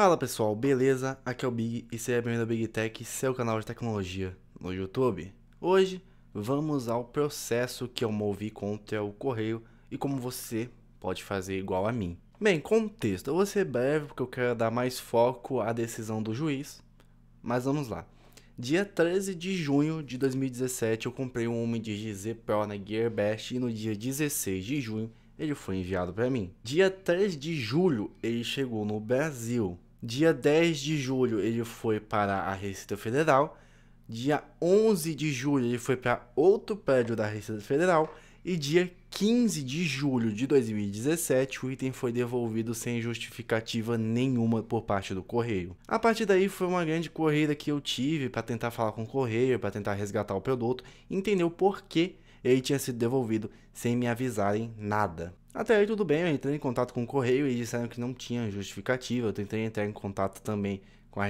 Fala pessoal, beleza? Aqui é o Big e seja bem-vindo ao Big Tech, seu canal de tecnologia no YouTube. Hoje vamos ao processo que eu movi contra o correio e como você pode fazer igual a mim. Bem, contexto, eu vou ser breve porque eu quero dar mais foco à decisão do juiz, mas vamos lá. Dia 13 de junho de 2017 eu comprei um homem de GZ Pro na Gearbest e no dia 16 de junho ele foi enviado para mim. Dia 3 de julho ele chegou no Brasil. Dia 10 de julho ele foi para a Receita Federal. Dia 11 de julho ele foi para outro prédio da Receita Federal. E dia 15 de julho de 2017 o item foi devolvido sem justificativa nenhuma por parte do correio. A partir daí foi uma grande corrida que eu tive para tentar falar com o correio, para tentar resgatar o produto, entender o porquê ele tinha sido devolvido sem me avisarem nada. Até aí tudo bem, eu entrei em contato com o correio e disseram que não tinha justificativa. Eu tentei entrar em contato também com a,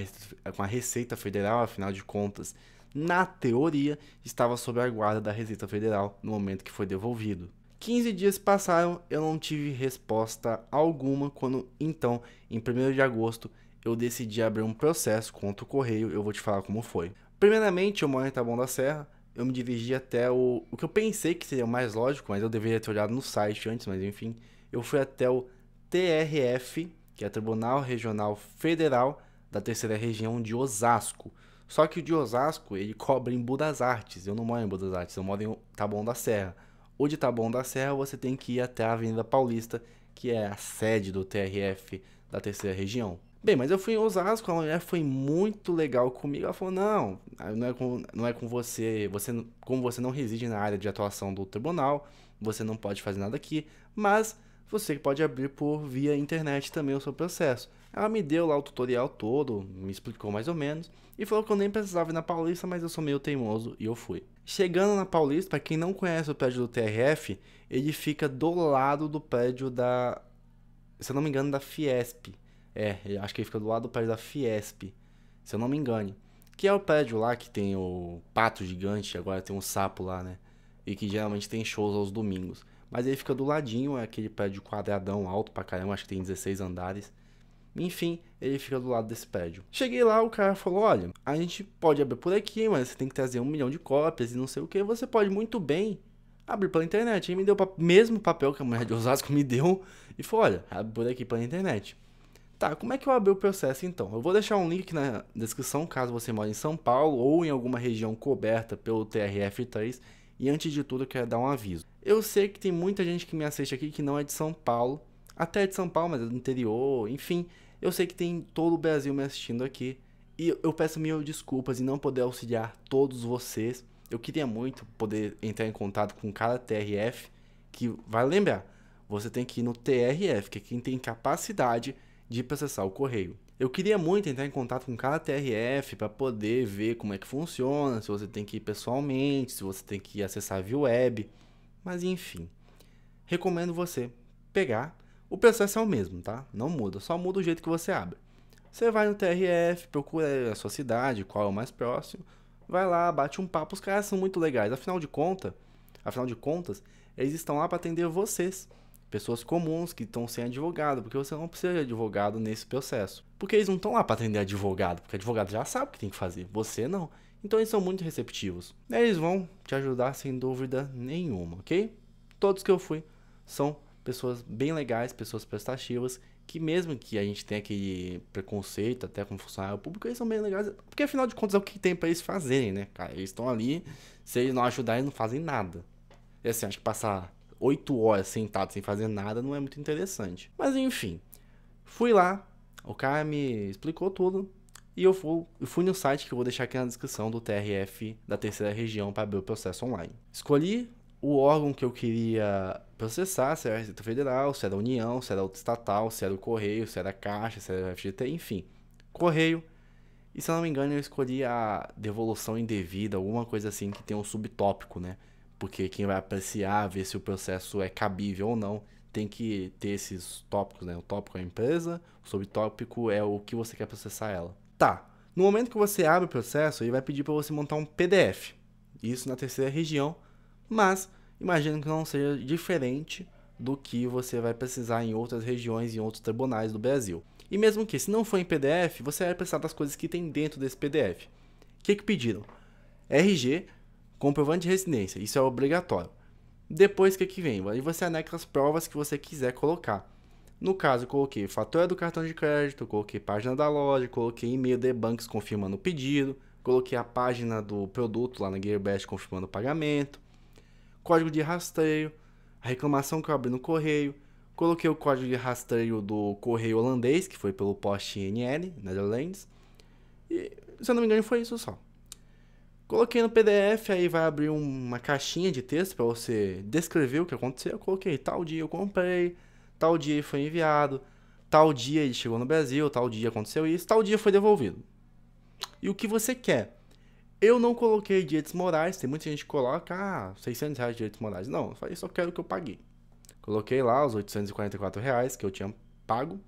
com a Receita Federal, afinal de contas, na teoria, estava sob a guarda da Receita Federal no momento que foi devolvido. 15 dias passaram, eu não tive resposta alguma quando então, em 1 de agosto, eu decidi abrir um processo contra o correio, eu vou te falar como foi. Primeiramente, eu moro em Taboão da Serra, eu me dirigi até o. O que eu pensei que seria o mais lógico, mas eu deveria ter olhado no site antes, mas enfim. Eu fui até o TRF, que é Tribunal Regional Federal da Terceira Região de Osasco. Só que o de Osasco, ele cobre em Budas Artes. Eu não moro em Budas Artes, eu moro em Taboão da Serra. O de Taboão da Serra, você tem que ir até a Avenida Paulista, que é a sede do TRF da Terceira Região. Bem, mas eu fui em Osasco, a mulher foi muito legal comigo. Ela falou: não, não é com, não é com você, você. Como você não reside na área de atuação do tribunal, você não pode fazer nada aqui, mas você pode abrir por via internet também o seu processo. Ela me deu lá o tutorial todo, me explicou mais ou menos, e falou que eu nem precisava ir na Paulista, mas eu sou meio teimoso e eu fui. Chegando na Paulista, para quem não conhece o prédio do TRF, ele fica do lado do prédio da. Se eu não me engano, da Fiesp é, acho que ele fica do lado do prédio da Fiesp, se eu não me engano. Que é o prédio lá que tem o pato gigante, agora tem um sapo lá, né? E que geralmente tem shows aos domingos. Mas ele fica do ladinho, é aquele prédio quadradão alto pra caramba, acho que tem 16 andares. Enfim, ele fica do lado desse prédio. Cheguei lá, o cara falou: olha, a gente pode abrir por aqui, mas você tem que trazer um milhão de cópias e não sei o que. Você pode muito bem abrir pela internet. Ele me deu o mesmo papel que a mulher de Osasco me deu e falou: olha, abre por aqui pela internet. Tá, como é que eu abri o processo então? Eu vou deixar um link na descrição caso você mora em São Paulo ou em alguma região coberta pelo TRF3. E antes de tudo, eu quero dar um aviso. Eu sei que tem muita gente que me assiste aqui que não é de São Paulo, até é de São Paulo, mas é do interior, enfim. Eu sei que tem todo o Brasil me assistindo aqui. E eu peço mil desculpas em não poder auxiliar todos vocês. Eu queria muito poder entrar em contato com cada TRF que vai lembrar. Você tem que ir no TRF, que é quem tem capacidade de processar o correio. Eu queria muito entrar em contato com cada TRF para poder ver como é que funciona, se você tem que ir pessoalmente, se você tem que acessar via web, mas enfim. Recomendo você pegar. O processo é o mesmo, tá? Não muda, só muda o jeito que você abre. Você vai no TRF, procura a sua cidade, qual é o mais próximo, vai lá, bate um papo, os caras são muito legais. Afinal de conta, afinal de contas, eles estão lá para atender vocês pessoas comuns que estão sem advogado, porque você não precisa de advogado nesse processo. Porque eles não estão lá para atender advogado, porque advogado já sabe o que tem que fazer, você não. Então eles são muito receptivos. Eles vão te ajudar sem dúvida nenhuma, ok? Todos que eu fui são pessoas bem legais, pessoas prestativas, que mesmo que a gente tenha aquele preconceito até com funcionário público, eles são bem legais, porque afinal de contas é o que tem para eles fazerem, né, cara? Eles estão ali, se eles não ajudarem, eles não fazem nada. É assim, acho que passar 8 horas sentado sem fazer nada não é muito interessante. Mas enfim, fui lá, o cara me explicou tudo. E eu fui, eu fui no site que eu vou deixar aqui na descrição do TRF da terceira região para abrir o processo online. Escolhi o órgão que eu queria processar, se era Receita Federal, se era União, se era outro estatal, se era o Correio, se era Caixa, se era FGT, enfim. Correio. E se eu não me engano, eu escolhi a devolução indevida, alguma coisa assim que tem um subtópico, né? porque quem vai apreciar, ver se o processo é cabível ou não, tem que ter esses tópicos, né? O tópico é a empresa, o subtópico é o que você quer processar ela. Tá. No momento que você abre o processo, ele vai pedir para você montar um PDF. Isso na terceira região, mas imagino que não seja diferente do que você vai precisar em outras regiões e outros tribunais do Brasil. E mesmo que, se não for em PDF, você vai precisar das coisas que tem dentro desse PDF. O que, que pediram? RG, comprovante de residência, isso é obrigatório. Depois o que, é que vem? Aí você anexa as provas que você quiser colocar. No caso, coloquei fatura do cartão de crédito, coloquei página da loja, coloquei e-mail de bancos confirmando o pedido, coloquei a página do produto lá na GearBest confirmando o pagamento, código de rastreio, a reclamação que eu abri no correio, coloquei o código de rastreio do correio holandês, que foi pelo Post NL, Netherlands, e se eu não me engano foi isso só. Coloquei no PDF, aí vai abrir uma caixinha de texto para você descrever o que aconteceu. Eu coloquei tal dia eu comprei, tal dia foi enviado, tal dia ele chegou no Brasil, tal dia aconteceu isso, tal dia foi devolvido. E o que você quer? Eu não coloquei direitos morais, tem muita gente que coloca, ah, 600 reais de direitos morais. Não, eu falei, só quero o que eu paguei. Coloquei lá os 844 reais que eu tinha pago.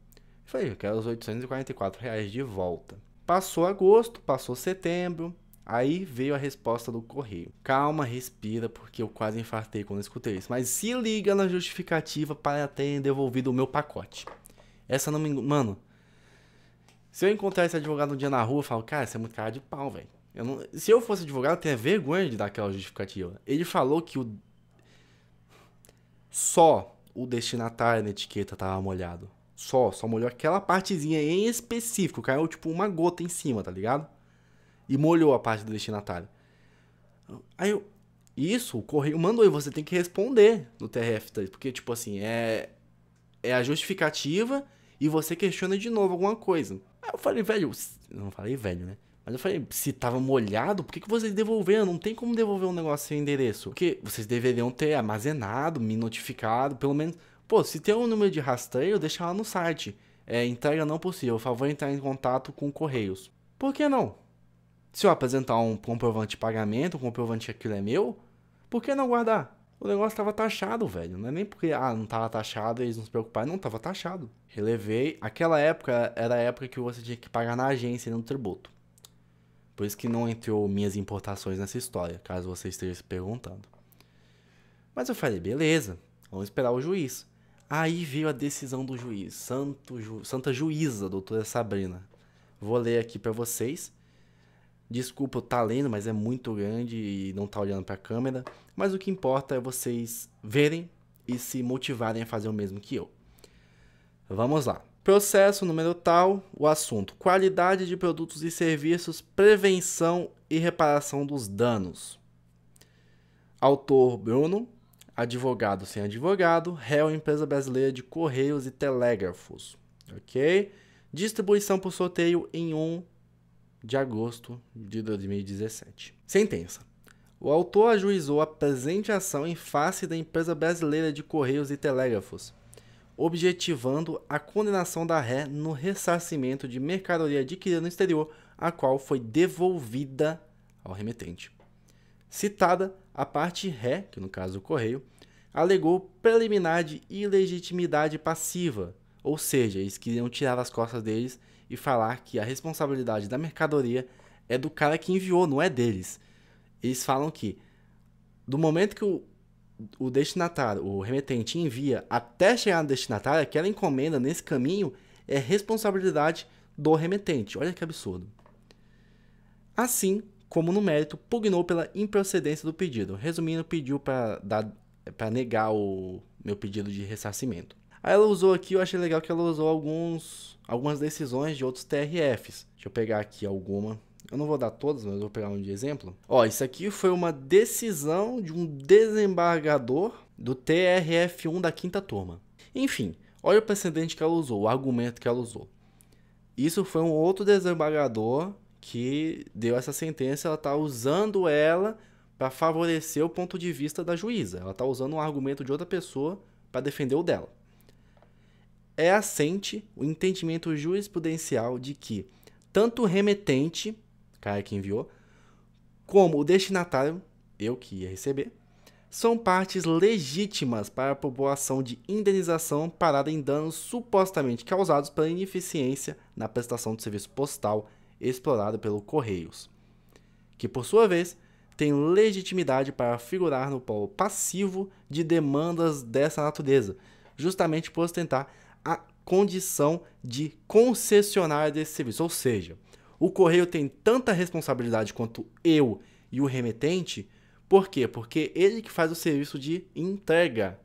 Falei, eu quero os 844 reais de volta. Passou agosto, passou setembro, Aí veio a resposta do correio. Calma, respira, porque eu quase infartei quando escutei isso. Mas se liga na justificativa para ter devolvido o meu pacote. Essa não me. Mano. Se eu encontrar esse advogado um dia na rua, eu falo, cara, você é muito cara de pau, velho. Não... Se eu fosse advogado, eu teria vergonha de dar aquela justificativa. Ele falou que o. Só o destinatário na etiqueta tava molhado. Só, só molhou aquela partezinha em específico. Caiu tipo uma gota em cima, tá ligado? e molhou a parte do destinatário. Aí eu, isso, o correio mandou e você tem que responder no TRF, porque tipo assim, é é a justificativa e você questiona de novo alguma coisa. Aí eu falei, velho, não falei velho, né? Mas eu falei, se tava molhado, por que, que vocês devolveram? Não tem como devolver um negócio sem endereço. Porque vocês deveriam ter armazenado, me notificado, pelo menos. Pô, se tem um número de rastreio, deixa lá no site. É entrega não possível, favor entrar em contato com Correios. Por que não? Se eu apresentar um comprovante de pagamento, um comprovante que aquilo é meu, por que não guardar? O negócio estava taxado, velho. Não é nem porque, ah, não estava taxado, eles não se preocuparam. Não, estava taxado. Relevei. Aquela época era a época que você tinha que pagar na agência e no tributo. Por isso que não entrou minhas importações nessa história, caso você esteja se perguntando. Mas eu falei, beleza, vamos esperar o juiz. Aí veio a decisão do juiz, Santo ju... Santa Juíza, doutora Sabrina. Vou ler aqui para vocês Desculpa eu tá lendo, mas é muito grande e não tá olhando para a câmera. Mas o que importa é vocês verem e se motivarem a fazer o mesmo que eu. Vamos lá. Processo número tal, o assunto: qualidade de produtos e serviços, prevenção e reparação dos danos. Autor Bruno, advogado sem advogado, réu empresa brasileira de correios e telégrafos. OK? Distribuição por sorteio em um de agosto de 2017. Sentença. O autor ajuizou a presente ação em face da empresa brasileira de Correios e Telégrafos, objetivando a condenação da ré no ressarcimento de mercadoria adquirida no exterior, a qual foi devolvida ao remetente. Citada, a parte ré, que no caso o Correio, alegou preliminar de ilegitimidade passiva, ou seja, eles queriam tirar as costas deles e falar que a responsabilidade da mercadoria é do cara que enviou, não é deles. Eles falam que do momento que o, o destinatário, o remetente envia até chegar no destinatário, aquela é encomenda nesse caminho é responsabilidade do remetente. Olha que absurdo. Assim como no mérito, pugnou pela improcedência do pedido. Resumindo, pediu para negar o meu pedido de ressarcimento. Aí ela usou aqui, eu achei legal que ela usou alguns, algumas decisões de outros TRFs. Deixa eu pegar aqui alguma. Eu não vou dar todas, mas eu vou pegar um de exemplo. Ó, isso aqui foi uma decisão de um desembargador do TRF1 da quinta turma. Enfim, olha o precedente que ela usou, o argumento que ela usou. Isso foi um outro desembargador que deu essa sentença, ela está usando ela para favorecer o ponto de vista da juíza. Ela está usando um argumento de outra pessoa para defender o dela é assente o entendimento jurisprudencial de que tanto o remetente, cara que enviou, como o destinatário, eu que ia receber, são partes legítimas para a população de indenização parada em danos supostamente causados pela ineficiência na prestação do serviço postal explorado pelo Correios, que por sua vez tem legitimidade para figurar no polo passivo de demandas dessa natureza, justamente por ostentar a condição de concessionária desse serviço. Ou seja, o correio tem tanta responsabilidade quanto eu e o remetente. Por quê? Porque ele que faz o serviço de entrega.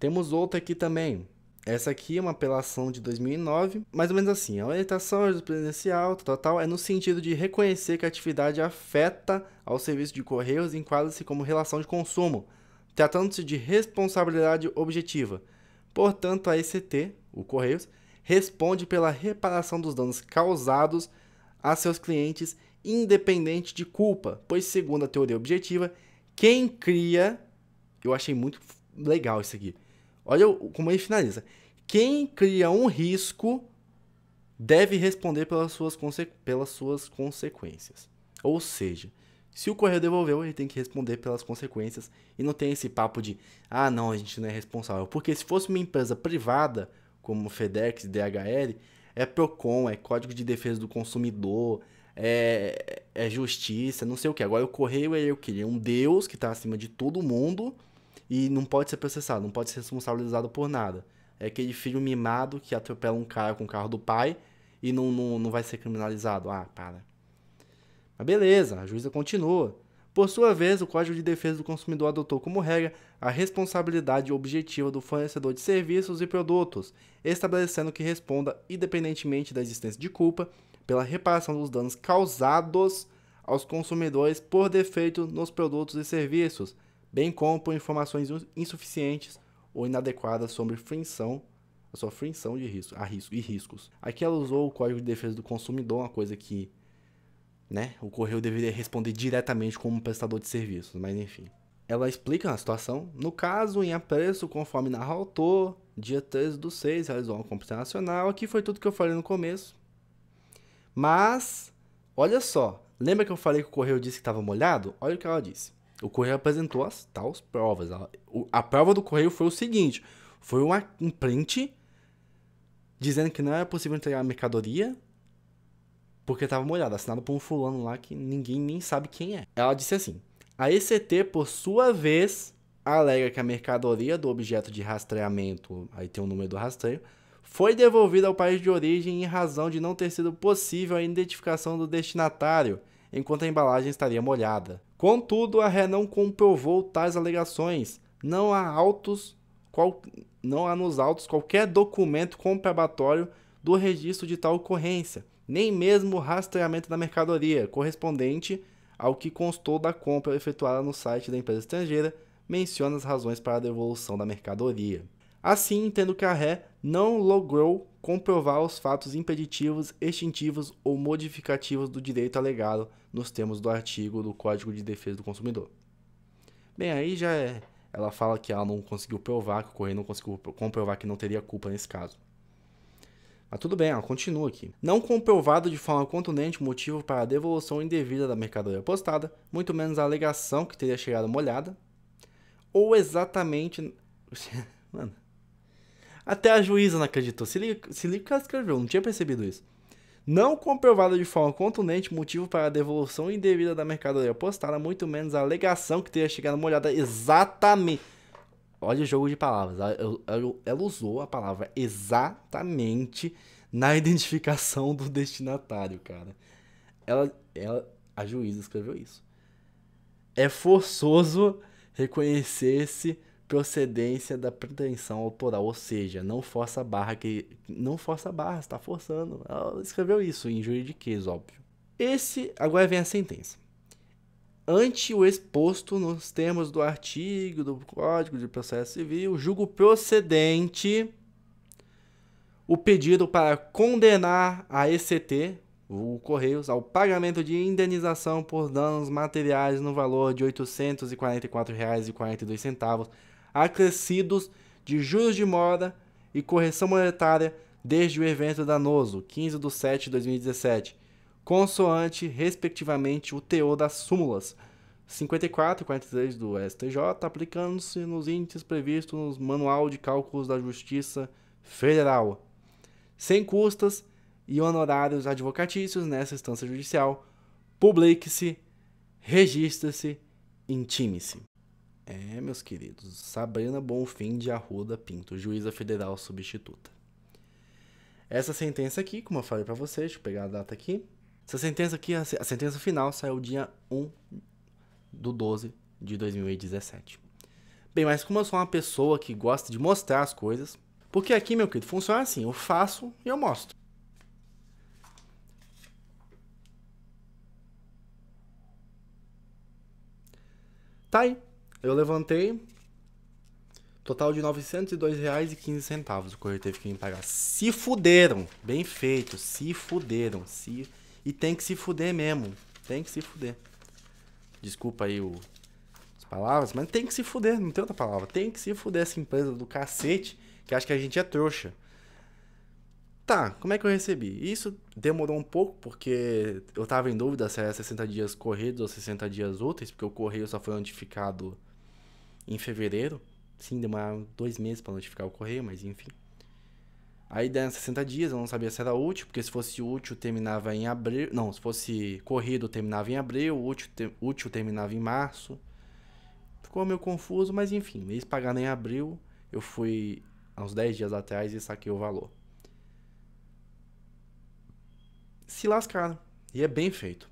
Temos outra aqui também. Essa aqui é uma apelação de 2009, mais ou menos assim. A orientação jurisprudencial tal, tal, é no sentido de reconhecer que a atividade afeta ao serviço de correios e enquadra-se como relação de consumo, tratando-se de responsabilidade objetiva. Portanto, a ECT o Correios, responde pela reparação dos danos causados a seus clientes, independente de culpa, pois, segundo a teoria objetiva, quem cria. Eu achei muito legal isso aqui. Olha como ele finaliza. Quem cria um risco deve responder pelas suas, pelas suas consequências. Ou seja, se o correio devolveu, ele tem que responder pelas consequências e não tem esse papo de ah, não, a gente não é responsável. Porque se fosse uma empresa privada, como FedEx, DHL, é PROCON, é Código de Defesa do Consumidor, é, é Justiça, não sei o que. Agora o correio é eu que ele é um Deus que está acima de todo mundo e não pode ser processado, não pode ser responsabilizado por nada. É aquele filho mimado que atropela um cara com o carro do pai e não, não, não vai ser criminalizado. Ah, para. Mas beleza, a juíza continua. Por sua vez, o Código de Defesa do Consumidor adotou como regra a responsabilidade objetiva do fornecedor de serviços e produtos, estabelecendo que responda, independentemente da existência de culpa, pela reparação dos danos causados aos consumidores por defeito nos produtos e serviços, bem como por informações insuficientes ou inadequadas sobre frição, a sua frição de risco, a risco e riscos. Aqui ela usou o Código de Defesa do Consumidor, uma coisa que né? O correio deveria responder diretamente como prestador de serviços, mas enfim. Ela explica a situação. No caso, em apreço, conforme narra o autor, dia 13 do 6, realizou uma compra internacional. Aqui foi tudo que eu falei no começo. Mas, olha só. Lembra que eu falei que o correio disse que estava molhado? Olha o que ela disse. O correio apresentou as tais provas. A, a prova do correio foi o seguinte: foi uma, um print dizendo que não era possível entregar a mercadoria porque estava molhada, assinado por um fulano lá que ninguém nem sabe quem é. Ela disse assim: A ECT, por sua vez, alega que a mercadoria do objeto de rastreamento, aí tem o número do rastreio, foi devolvida ao país de origem em razão de não ter sido possível a identificação do destinatário, enquanto a embalagem estaria molhada. Contudo, a Ré não comprovou tais alegações. Não há autos, qual, não há nos autos qualquer documento comprobatório do registro de tal ocorrência nem mesmo o rastreamento da mercadoria, correspondente ao que constou da compra efetuada no site da empresa estrangeira, menciona as razões para a devolução da mercadoria. Assim, que a Ré não logrou comprovar os fatos impeditivos, extintivos ou modificativos do direito alegado nos termos do artigo do Código de Defesa do Consumidor. Bem, aí já é. Ela fala que ela não conseguiu provar, que o Correio não conseguiu comprovar que não teria culpa nesse caso. Mas tudo bem, ela continua aqui. Não comprovado de forma contundente motivo para a devolução indevida da mercadoria postada, muito menos a alegação que teria chegado molhada, ou exatamente. Mano. Até a juíza não acreditou. Se liga, se liga que ela escreveu, não tinha percebido isso. Não comprovado de forma contundente motivo para a devolução indevida da mercadoria postada, muito menos a alegação que teria chegado molhada exatamente. Olha o jogo de palavras. Ela, ela, ela usou a palavra exatamente na identificação do destinatário, cara. Ela, ela, a juíza escreveu isso. É forçoso reconhecer-se procedência da pretensão autoral, ou seja, não força a barra que não força a barra, está forçando. Ela escreveu isso em juridiquês, óbvio. Esse agora vem a sentença ante o exposto nos termos do artigo do Código de Processo Civil, julgo procedente o pedido para condenar a ECT, o Correios, ao pagamento de indenização por danos materiais no valor de R$ 844,42, acrescidos de juros de mora e correção monetária desde o evento danoso, 15 de setembro de 2017, consoante, respectivamente, o teor das súmulas 54 e 43 do STJ, aplicando-se nos índices previstos no Manual de Cálculos da Justiça Federal, sem custas e honorários advocatícios nessa instância judicial. Publique-se, registre-se, intime-se. É, meus queridos, Sabrina Bonfim de Arruda Pinto, juíza federal substituta. Essa sentença aqui, como eu falei para vocês, deixa eu pegar a data aqui, essa sentença aqui, a sentença final saiu dia 1 do 12 de 2017. Bem, mas como eu sou uma pessoa que gosta de mostrar as coisas, porque aqui, meu querido, funciona assim, eu faço e eu mostro. Tá aí. Eu levantei. Total de R$ 902,15. O corretor teve que me pagar. Se fuderam. Bem feito. Se fuderam. Se e tem que se fuder mesmo. Tem que se fuder. Desculpa aí o, as palavras, mas tem que se fuder, não tem outra palavra. Tem que se fuder essa empresa do cacete que acha que a gente é trouxa. Tá, como é que eu recebi? Isso demorou um pouco, porque eu tava em dúvida se era 60 dias corridos ou 60 dias úteis, porque o correio só foi notificado em fevereiro. Sim, demoraram dois meses para notificar o correio, mas enfim. A ideia é era 60 dias, eu não sabia se era útil, porque se fosse útil terminava em abril. Não, se fosse corrido terminava em abril, útil, te... útil terminava em março. Ficou meio confuso, mas enfim, eles pagaram em abril. Eu fui há uns 10 dias atrás e saquei o valor. Se lascaram. E é bem feito.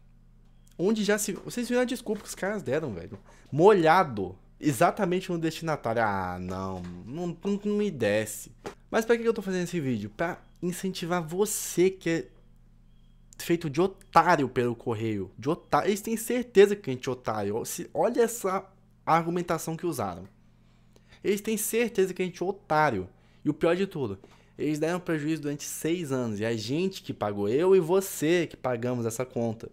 Onde já se. Vocês viram a desculpa que os caras deram, velho. Molhado. Exatamente no destinatário. Ah, não. Não, não me desce. Mas para que eu tô fazendo esse vídeo? Para incentivar você que é feito de otário pelo correio. De otário. Eles têm certeza que a gente é otário. Olha essa argumentação que usaram. Eles têm certeza que a gente é otário. E o pior de tudo, eles deram prejuízo durante seis anos. E a gente que pagou, eu e você que pagamos essa conta.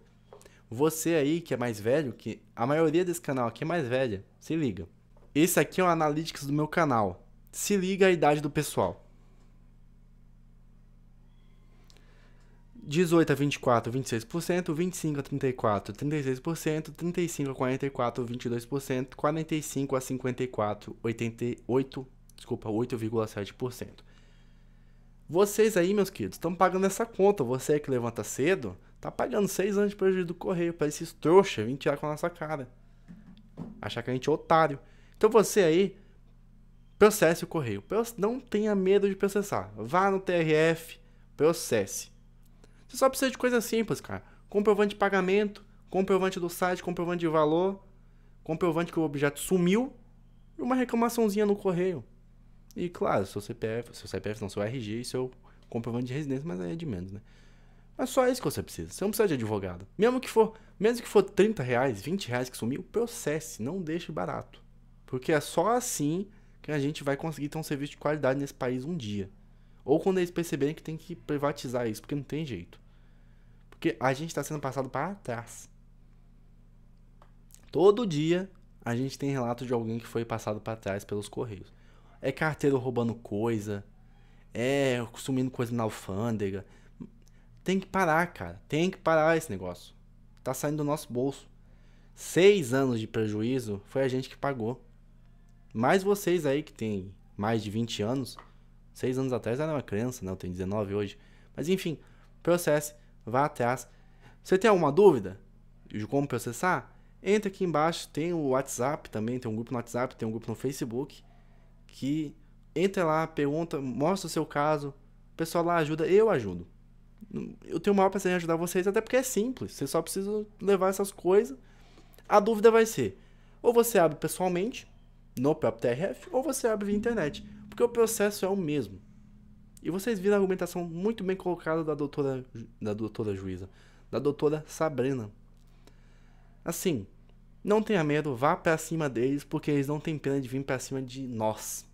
Você aí que é mais velho, que a maioria desse canal aqui é mais velha, se liga. Esse aqui é o Analytics do meu canal. Se liga a idade do pessoal. 18 a 24, 26%, 25 a 34, 36%, 35 a 44, 22%, 45 a 54, 88, desculpa, 8,7%. Vocês aí, meus queridos, estão pagando essa conta. Você que levanta cedo, tá pagando 6 anos de prejuízo do correio para esses trouxas virem tirar com a nossa cara. Achar que a gente é otário. Então você aí, processe o correio. Não tenha medo de processar. Vá no TRF, processe. Você só precisa de coisa simples, cara. Comprovante de pagamento, comprovante do site, comprovante de valor, comprovante que o objeto sumiu e uma reclamaçãozinha no correio. E claro, seu CPF, seu CPF não, seu RG e seu comprovante de residência, mas aí é de menos, né? Mas é só isso que você precisa. Você não precisa de advogado. Mesmo que for, mesmo que for 30 reais, 20 reais que sumiu, processe, não deixe barato. Porque é só assim que a gente vai conseguir ter um serviço de qualidade nesse país um dia. Ou quando eles perceberem que tem que privatizar isso, porque não tem jeito. Porque a gente está sendo passado para trás. Todo dia a gente tem relato de alguém que foi passado para trás pelos correios. É carteiro roubando coisa, é consumindo coisa na alfândega. Tem que parar, cara. Tem que parar esse negócio. Tá saindo do nosso bolso. Seis anos de prejuízo foi a gente que pagou. Mas vocês aí que tem mais de 20 anos, Seis anos atrás era uma criança, né? Eu tenho 19 hoje. Mas enfim, processe, vá atrás. Você tem alguma dúvida de como processar? Entra aqui embaixo, tem o WhatsApp também, tem um grupo no WhatsApp, tem um grupo no Facebook. Que entra lá, pergunta, mostra o seu caso. O pessoal lá ajuda, eu ajudo. Eu tenho o maior prazer em ajudar vocês, até porque é simples. Você só precisa levar essas coisas. A dúvida vai ser: ou você abre pessoalmente, no próprio TRF, ou você abre via internet. Porque o processo é o mesmo. E vocês viram a argumentação muito bem colocada da doutora, da doutora juíza, da doutora Sabrina. Assim, não tenha medo, vá para cima deles, porque eles não têm pena de vir para cima de nós.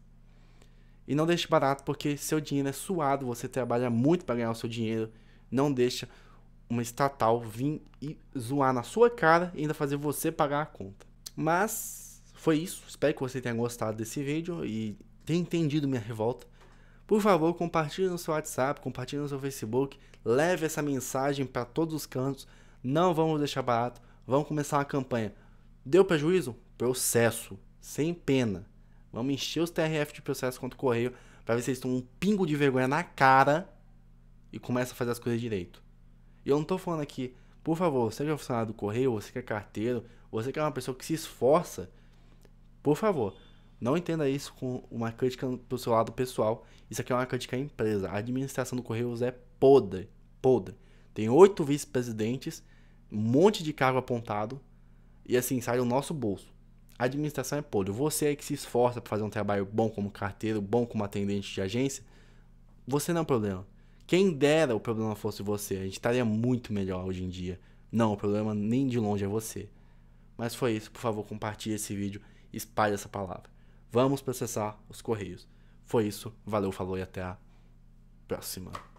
E não deixe barato, porque seu dinheiro é suado, você trabalha muito para ganhar o seu dinheiro. Não deixa uma estatal vir e zoar na sua cara e ainda fazer você pagar a conta. Mas foi isso, espero que você tenha gostado desse vídeo e tem entendido minha revolta. Por favor, compartilhe no seu WhatsApp, compartilhe no seu Facebook, leve essa mensagem para todos os cantos. Não vamos deixar barato, vamos começar uma campanha. Deu prejuízo? Processo, sem pena. Vamos encher os TRF de processo contra o correio para ver se eles tomam um pingo de vergonha na cara e começam a fazer as coisas direito. E eu não estou falando aqui, por favor, seja é funcionário do correio, você que é carteiro, você que é uma pessoa que se esforça, por favor, não entenda isso com uma crítica pro seu lado pessoal. Isso aqui é uma crítica à empresa. A administração do Correios é podre. Podre. Tem oito vice-presidentes, um monte de cargo apontado. E assim, sai do nosso bolso. A administração é podre. Você aí que se esforça para fazer um trabalho bom como carteiro, bom como atendente de agência, você não é um problema. Quem dera o problema fosse você. A gente estaria muito melhor hoje em dia. Não, o problema nem de longe é você. Mas foi isso. Por favor, compartilhe esse vídeo. Espalhe essa palavra. Vamos processar os Correios. Foi isso, valeu, falou e até a próxima.